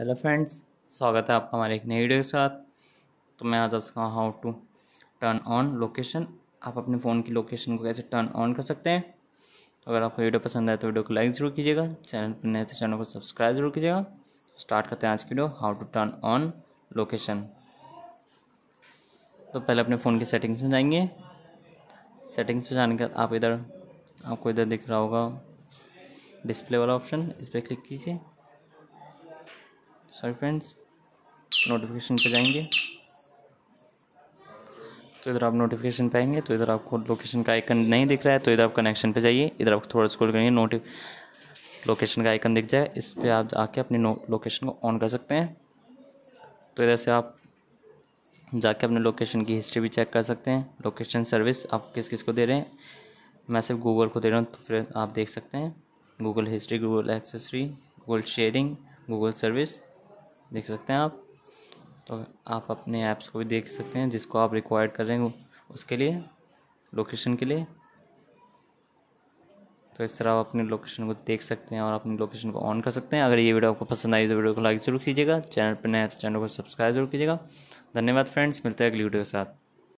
hello friends स्वागत है आपका हमारे एक नई वीडियो के साथ तो मैं आज आपसे कहा how to turn on location आप अपने फ़ोन की लोकेशन को कैसे टर्न ऑन कर सकते हैं तो अगर आपको वीडियो पसंद आए तो वीडियो को लाइक ज़रूर कीजिएगा चैनल पर नए तो चैनल को सब्सक्राइब जरूर कीजिएगा स्टार्ट तो करते हैं आज की video how to turn on location तो पहले अपने फ़ोन की सेटिंग्स में जाएंगे सेटिंग्स पर जाने के बाद आप इधर आपको इधर दिख रहा होगा डिस्प्ले वाला ऑप्शन इस पर क्लिक कीजिए सॉरी फ्रेंड्स नोटिफिकेशन पे जाएंगे तो इधर आप नोटिफिकेशन आएंगे तो इधर आपको लोकेशन का आइकन नहीं दिख रहा है तो इधर आप कनेक्शन पे जाइए इधर आप थोड़ा स्क्रॉल करेंगे नोटिफ लोकेशन का आइकन दिख जाए इस पर आप आके अपनी लोकेशन को ऑन कर सकते हैं तो इधर से आप जाके अपने लोकेशन की हिस्ट्री भी चेक कर सकते हैं लोकेशन सर्विस आप किस किस को दे रहे हैं मैं सिर्फ गूगल को दे रहा हूँ तो फिर आप देख सकते हैं Google history Google accessory Google sharing Google service देख सकते हैं आप तो आप अपने ऐप्स को भी देख सकते हैं जिसको आप रिक्वायर्ड कर रहे हैं उसके लिए लोकेशन के लिए तो इस तरह आप अपने लोकेशन को देख सकते हैं और अपनी लोकेशन को ऑन कर सकते हैं अगर ये वीडियो आपको पसंद आई तो वीडियो को लाइक जरूर कीजिएगा चैनल पर नया तो चैनल को सब्सक्राइब जरूर कीजिएगा धन्यवाद फ्रेंड्स मिलते हैं अगली वीडियो के साथ